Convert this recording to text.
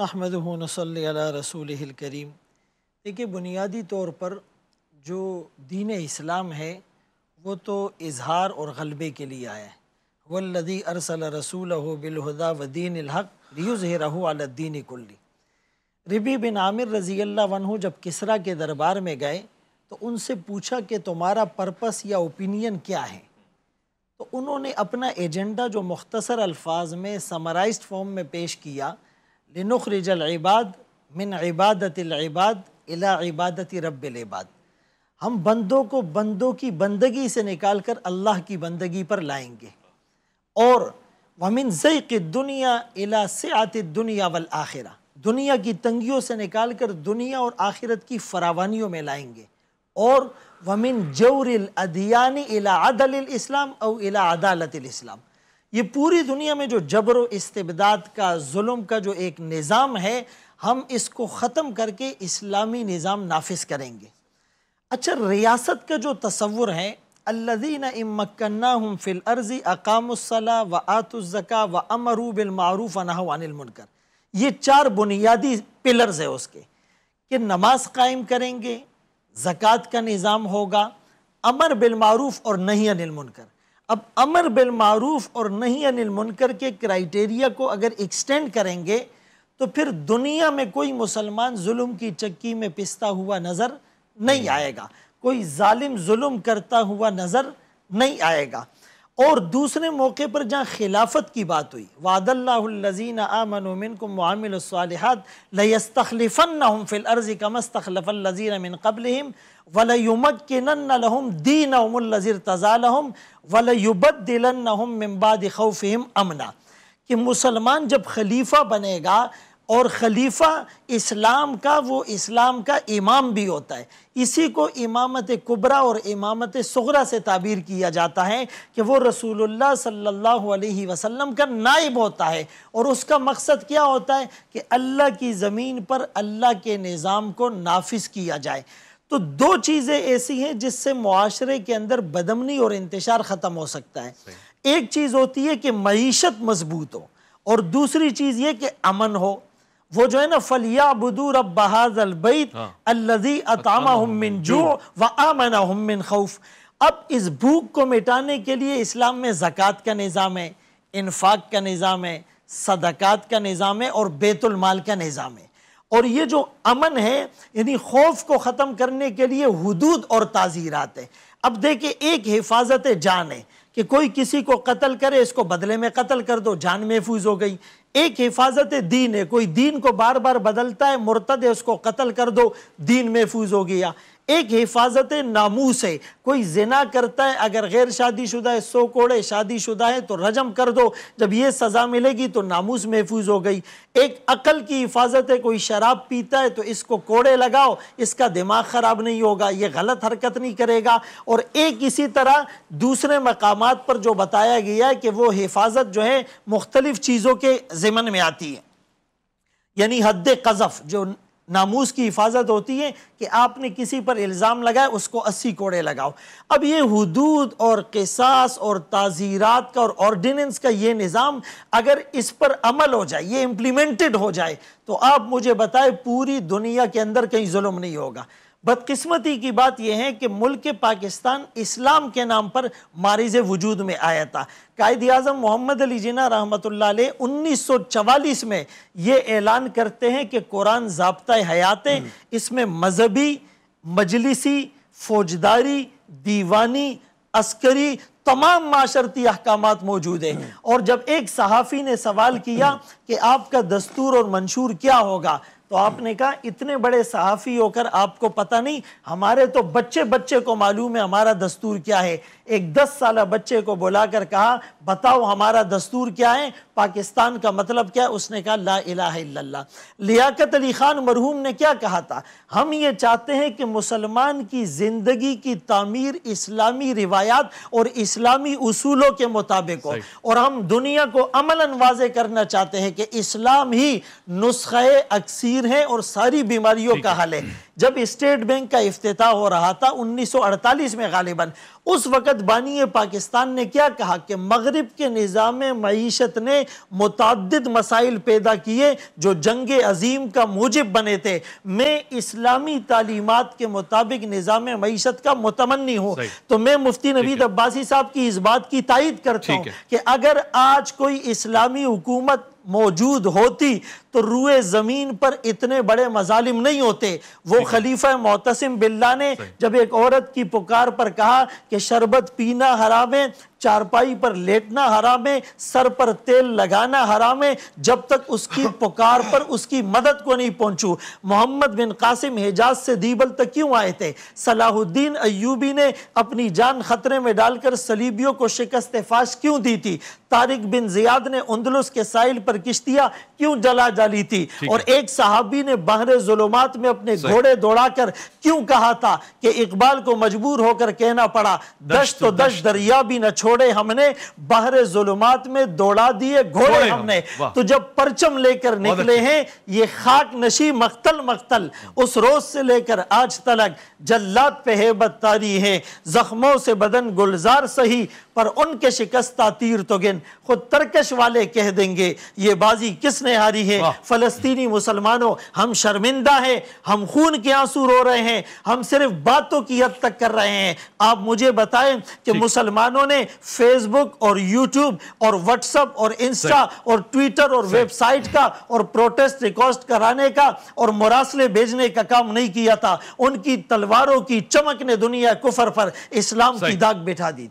नहमद सल रसूल करीम देखिए बुनियादी तौर पर जो दीन इस्लाम है वो तो इजहार और गलबे के लिए आया है वल्लदी अरसल रसूल बिलहदा वदीन हक़ कुल्ली रबी बिन आमिर रज़ी अल्लाह जब किसरा के दरबार में गए तो उनसे पूछा कि तुम्हारा पर्पस या ओपिनियन क्या है तो उन्होंने अपना एजेंडा जो मुख्तसर अल्फाज में समराइज फॉर्म में पेश किया लिनुखरिजल इबाद मिन इबादत इबाद इला इबादत इबाद हम बंदों को बंदों की बंदगी से निकाल कर अल्लाह की बंदगी पर लाएंगे और वमिन ज़ैक़ दुनिया इला आत दुनिया वल आखिरा दुनिया की तंगियों से निकाल कर दुनिया और आखिरत की फरावानियों में लाएंगे और वमिन जौर अदियानी इला अदल इस्लाम और इला अदालत इस्लाम ये पूरी दुनिया में जो जबर इस्तबदाद का जुल्म का जो एक निज़ाम है हम इसको ख़त्म करके इस्लामी निज़ाम नाफिस करेंगे अच्छा रियासत का जो तस्वुर है अल्लादीन इमकन्ना हम फिल अर्ज़ी अकामसला व आतुज़का व अमरू बिलमारूफ़ मुनकर ये चार बुनियादी पिलर्स है उसके कि नमाज कायम करेंगे ज़क़़त का निज़ाम होगा अमर बिलमारूफ़ और नहीं अनिल मुनकर अब अमर बिल मारूफ और नहीं अनिल मुनकर के क्राइटेरिया को अगर एक्सटेंड करेंगे तो फिर दुनिया में कोई मुसलमान जुल्म की चक्की में पिसता हुआ नज़र नहीं आएगा कोई जालिम जुल्म करता हुआ नज़र नहीं आएगा और दूसरे मौके पर जहाँ खिलाफत की बात हुई वादल्लाजीन आमन को मामिलत लस्तखलफ़न फिल अर्ज़ कमस्तखलफ़ल लजीन मिन कबल वलयुमक किनन लहम दीन अमुलज़िर तज़ा लहम दिलन अमना कि मुसलमान जब खलीफा बनेगा और खलीफा इस्लाम का वो इस्लाम का इमाम भी होता है इसी को इमामत कुबरा और इमामत सगरा से ताबीर किया जाता है कि वो रसूलुल्लाह सल्लल्लाहु अलैहि वसल्लम का नाइब होता है और उसका मकसद क्या होता है कि अल्लाह की ज़मीन पर अल्लाह के निज़ाम को नाफिज किया जाए तो दो चीज़ें ऐसी हैं जिससे माशरे के अंदर बदमनी और इंतशार ख़त्म हो सकता है एक चीज़ होती है कि मीशत मजबूत हो और दूसरी चीज़ ये कि अमन हो वो जो है ना फलिया बदूर अब बहाज अतामा जो खौफ अब इस भूख को मिटाने के लिए इस्लाम में ज़क़़त का निज़ाम है इनफाक का निज़ाम है सदक़ात का निज़ाम है और बेतुलमाल का निज़ाम है और ये जो अमन है यानी खौफ को ख़त्म करने के लिए हदूद और ताज़ीरात हैं अब देखिए एक हिफाजत जान है कि कोई किसी को कत्ल करे इसको बदले में कत्ल कर दो जान महफूज हो गई एक हिफाजत दीन है कोई दीन को बार बार बदलता है मुर्तद है उसको कत्ल कर दो दीन महफूज हो गया एक हिफाजत नामूस है कोई जिना करता है अगर गैर शादी शुदा है सो कोड़े शादी शुदा है तो रजम कर दो जब ये सज़ा मिलेगी तो नामूस महफूज हो गई एक अकल की हिफाजत है कोई शराब पीता है तो इसको कोड़े लगाओ इसका दिमाग ख़राब नहीं होगा ये गलत हरकत नहीं करेगा और एक इसी तरह दूसरे मकाम पर जो बताया गया है कि वो हिफाजत जो है मुख्तलिफ़ चीज़ों के ज़मन में आती है यानी हद कज़फ़ जो नामूस की हिफाजत होती है कि आपने किसी पर इल्ज़ाम लगाया उसको अस्सी कोड़े लगाओ अब ये हदूद और कैसास और ताज़ीरात का और ऑर्डिनेंस का ये निज़ाम अगर इस पर अमल हो जाए ये इम्प्लीमेंटेड हो जाए तो आप मुझे बताएं पूरी दुनिया के अंदर कहीं जुल्म नहीं होगा बदकिस्मती की बात यह है कि मुल्क पाकिस्तान इस्लाम के नाम पर मारिज वजूद में आया था कायद अजम मोहम्मद अली जिना रहमत उन्नीस सौ चवालीस में ये ऐलान करते हैं कि कुरान जबता हयात इसमें मजहबी मजलिसी फौजदारी दीवानी अस्करी तमाम माशरती अहकाम मौजूद हैं और जब एक सहाफ़ी ने सवाल किया कि आपका दस्तूर और मंशूर क्या होगा तो आपने कहा इतने बड़े सहाफ़ी होकर आपको पता नहीं हमारे तो बच्चे बच्चे को मालूम है हमारा दस्तूर क्या है एक दस साल बच्चे को बुलाकर कहा बताओ हमारा दस्तूर क्या है पाकिस्तान का मतलब क्या है उसने कहा ला इला लियाकत अली खान मरहूम ने क्या कहा था हम ये चाहते हैं कि मुसलमान की ज़िंदगी की तामीर इस्लामी रिवायात और इस्लामी उसूलों के मुताबिक हो और हम दुनिया को अमलन वाजे करना चाहते हैं कि इस्लाम ही नुस्खे अक्सर मौजूद है और सारी बीमारियों का हल है जब स्टेट बैंक का अफ्ताह हो रहा था 1948 में गालिबा उस वक़्त बानिय पाकिस्तान ने क्या कहा कि मगरब के निज़ाम मीशत ने मुतद मसाइल पैदा किए जो जंग अजीम का मूजब बने थे मैं इस्लामी तालीमत के मुताबिक निज़ाम मीशत का मतमनी हूँ तो मैं मुफ्ती नवीद अब्बासी साहब की इस बात की तायद करता हूँ कि अगर आज कोई इस्लामी हुकूमत मौजूद होती तो रुए ज़मीन पर इतने बड़े मजालिम नहीं होते वो तो खलीफा मोतसम बिल्ला ने जब एक औरत की पुकार पर कहा कि शरबत पीना हराम है चारपाई पर लेटना हराम है सर पर तेल लगाना हराम है जब तक उसकी पुकार पर उसकी मदद को नहीं पहुंचू मोहम्मद बिन कासिम हिजाज से दीबल तक क्यों आए थे सलाहुद्दीन अयूबी ने अपनी जान खतरे में डालकर सलीबियों को शिकस्त फाश क्यों दी थी तारिक बिन जियाद ने उंदलुस के साइल पर किश्तियां क्यों जला जाली थी और एक सहाबी ने बहरे जुलुमात में अपने घोड़े दौड़ाकर क्यों कहा था कि इकबाल को मजबूर होकर कहना पड़ा दश तो दश दरिया भी न छोड़ घोड़े हमने बाहर जुलुमात में दौड़ा दिए घोड़े हमने तो जब परचम लेकर निकले हैं ये खाक नशी मख्तल मख्तल उस रोज से लेकर आज तलक जल्लाद पे हेबत तारी है जख्मों से बदन गुलजार सही पर उनके शिकस्ता तीर तो गिन खुद तरकश वाले कह देंगे ये बाजी किसने हारी है फलस्तीनी मुसलमानों हम शर्मिंदा हैं हम खून के आंसू रो रहे हैं हम सिर्फ बातों की हद तक कर रहे हैं आप मुझे बताएं कि मुसलमानों ने फेसबुक और यूट्यूब और व्हाट्सएप और इंस्टा और ट्विटर और वेबसाइट का और प्रोटेस्ट रिकॉर्ड कराने का और मुरासले भेजने का काम नहीं किया था उनकी तलवारों की चमक ने दुनिया कुफर पर इस्लाम की दाग बिठा दी